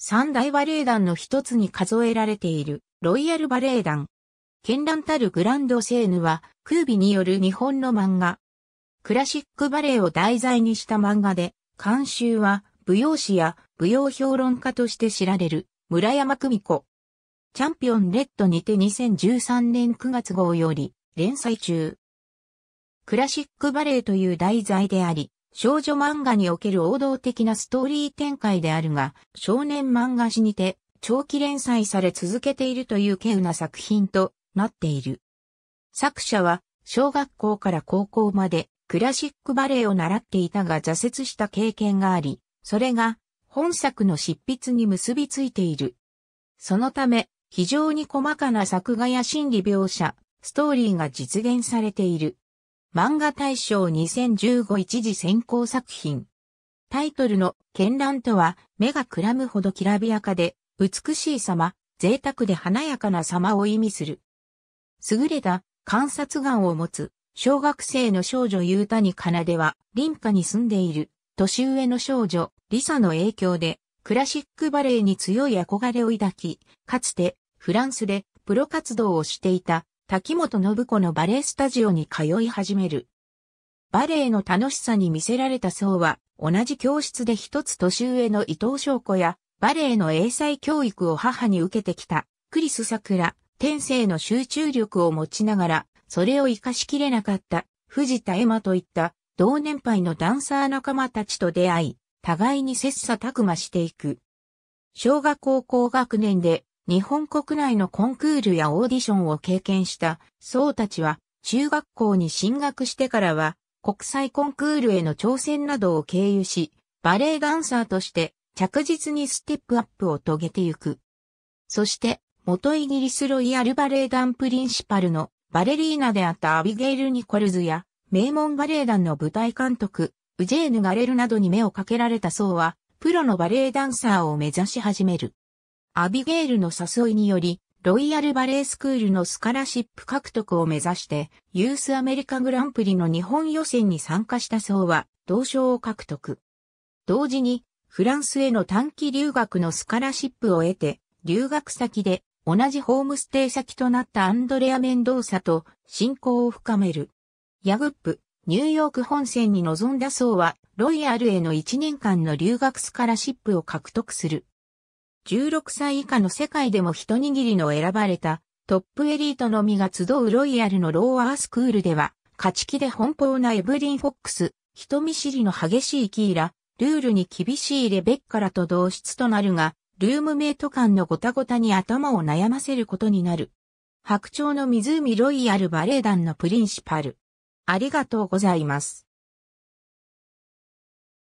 三大バレエ団の一つに数えられているロイヤルバレエ団。絢爛たるグランドセーヌは、空ービによる日本の漫画。クラシックバレエを題材にした漫画で、監修は舞踊師や舞踊評論家として知られる村山久美子。チャンピオンレッドにて2013年9月号より連載中。クラシックバレエという題材であり、少女漫画における王道的なストーリー展開であるが、少年漫画誌にて長期連載され続けているという稀有な作品となっている。作者は小学校から高校までクラシックバレエを習っていたが挫折した経験があり、それが本作の執筆に結びついている。そのため、非常に細かな作画や心理描写、ストーリーが実現されている。漫画大賞2015一時選考作品。タイトルの絢爛とは目がくらむほどきらびやかで美しい様、贅沢で華やかな様を意味する。優れた観察眼を持つ小学生の少女ユータニカナでは林家に住んでいる年上の少女リサの影響でクラシックバレエに強い憧れを抱き、かつてフランスでプロ活動をしていた滝本信子のバレエスタジオに通い始める。バレエの楽しさに見せられた層は、同じ教室で一つ年上の伊藤翔子や、バレエの英才教育を母に受けてきた、クリス桜、天性の集中力を持ちながら、それを活かしきれなかった、藤田エマといった同年配のダンサー仲間たちと出会い、互いに切磋琢磨していく。小学校高学年で日本国内のコンクールやオーディションを経験した僧たちは、中学校に進学してからは、国際コンクールへの挑戦などを経由し、バレエダンサーとして着実にステップアップを遂げてゆく。そして、元イギリスロイヤルバレエ団プリンシパルのバレリーナであったアビゲイル・ニコルズや、名門バレエ団の舞台監督、ウジェーヌ・ガレルなどに目をかけられた層は、プロのバレエダンサーを目指し始める。アビゲールの誘いにより、ロイヤルバレースクールのスカラシップ獲得を目指して、ユースアメリカグランプリの日本予選に参加した層は、同賞を獲得。同時に、フランスへの短期留学のスカラシップを得て、留学先で同じホームステイ先となったアンドレア・メンドーサと親交を深める。ヤグップ、ニューヨーク本線に臨んだ層は、ロイヤルへの1年間の留学スカラシップを獲得する。16歳以下の世界でも一握りの選ばれたトップエリートのみが集うロイヤルのローアースクールでは、勝ち気で奔放なエブリン・フォックス、人見知りの激しいキーラ、ルールに厳しいレベッカらと同室となるが、ルームメイト間のごたごたに頭を悩ませることになる。白鳥の湖ロイヤルバレエ団のプリンシパル。ありがとうございます。